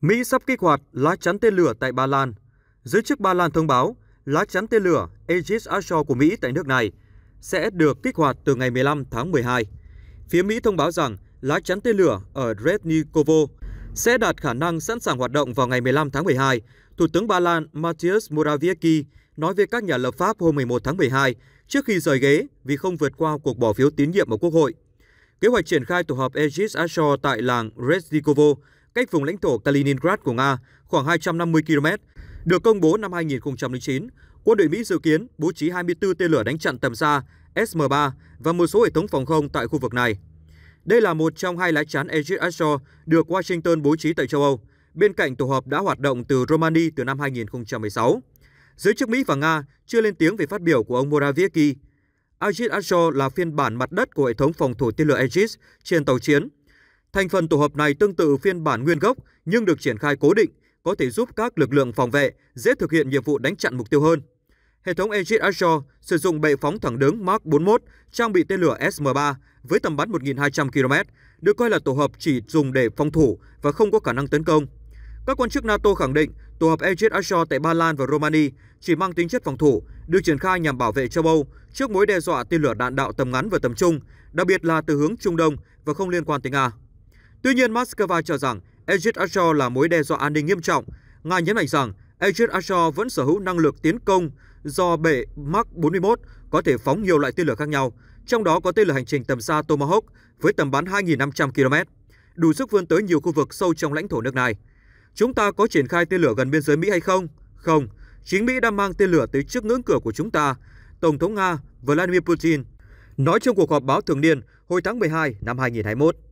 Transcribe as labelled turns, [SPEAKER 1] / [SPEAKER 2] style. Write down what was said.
[SPEAKER 1] Mỹ sắp kích hoạt lá chắn tên lửa tại Ba Lan. Giới chức Ba Lan thông báo lá chắn tên lửa Aegis Ashore của Mỹ tại nước này sẽ được kích hoạt từ ngày 15 tháng 12. Phía Mỹ thông báo rằng lá chắn tên lửa ở Rednikovo sẽ đạt khả năng sẵn sàng hoạt động vào ngày 15 tháng 12, Thủ tướng Ba Lan Matthias Morawiecki nói với các nhà lập pháp hôm 11 tháng 12 trước khi rời ghế vì không vượt qua cuộc bỏ phiếu tín nhiệm ở Quốc hội. Kế hoạch triển khai tổ hợp Aegis Ashore tại làng Resnikovo cách vùng lãnh thổ Kaliningrad của Nga khoảng 250 km, được công bố năm 2009. Quân đội Mỹ dự kiến bố trí 24 tên lửa đánh chặn tầm xa SM-3 và một số hệ thống phòng không tại khu vực này. Đây là một trong hai lá chắn Aegis Ashore được Washington bố trí tại châu Âu, bên cạnh tổ hợp đã hoạt động từ Romania từ năm 2016. Giới chức Mỹ và Nga chưa lên tiếng về phát biểu của ông Morawiecki. Aegis Ashore là phiên bản mặt đất của hệ thống phòng thủ tên lửa Aegis trên tàu chiến Thành phần tổ hợp này tương tự phiên bản nguyên gốc nhưng được triển khai cố định, có thể giúp các lực lượng phòng vệ dễ thực hiện nhiệm vụ đánh chặn mục tiêu hơn. Hệ thống Aegis Ashore sử dụng bệ phóng thẳng đứng Mark 41 trang bị tên lửa SM-3 với tầm bắn 1.200 km, được coi là tổ hợp chỉ dùng để phòng thủ và không có khả năng tấn công. Các quan chức NATO khẳng định tổ hợp Aegis Ashore tại Ba Lan và Romania chỉ mang tính chất phòng thủ, được triển khai nhằm bảo vệ châu Âu trước mối đe dọa tên lửa đạn đạo tầm ngắn và tầm trung, đặc biệt là từ hướng Trung Đông và không liên quan tới Nga. Tuy nhiên, Moscow cho rằng Egypt Ashore là mối đe dọa an ninh nghiêm trọng. Nga nhấn mạnh rằng Egypt Ashore vẫn sở hữu năng lực tiến công do bệ Mark 41 có thể phóng nhiều loại tên lửa khác nhau, trong đó có tên lửa hành trình tầm xa Tomahawk với tầm bắn 2.500 km, đủ sức vươn tới nhiều khu vực sâu trong lãnh thổ nước này. Chúng ta có triển khai tên lửa gần biên giới Mỹ hay không? Không. Chính Mỹ đang mang tên lửa tới trước ngưỡng cửa của chúng ta, Tổng thống Nga Vladimir Putin nói trong cuộc họp báo thường niên hồi tháng 12 năm 2021.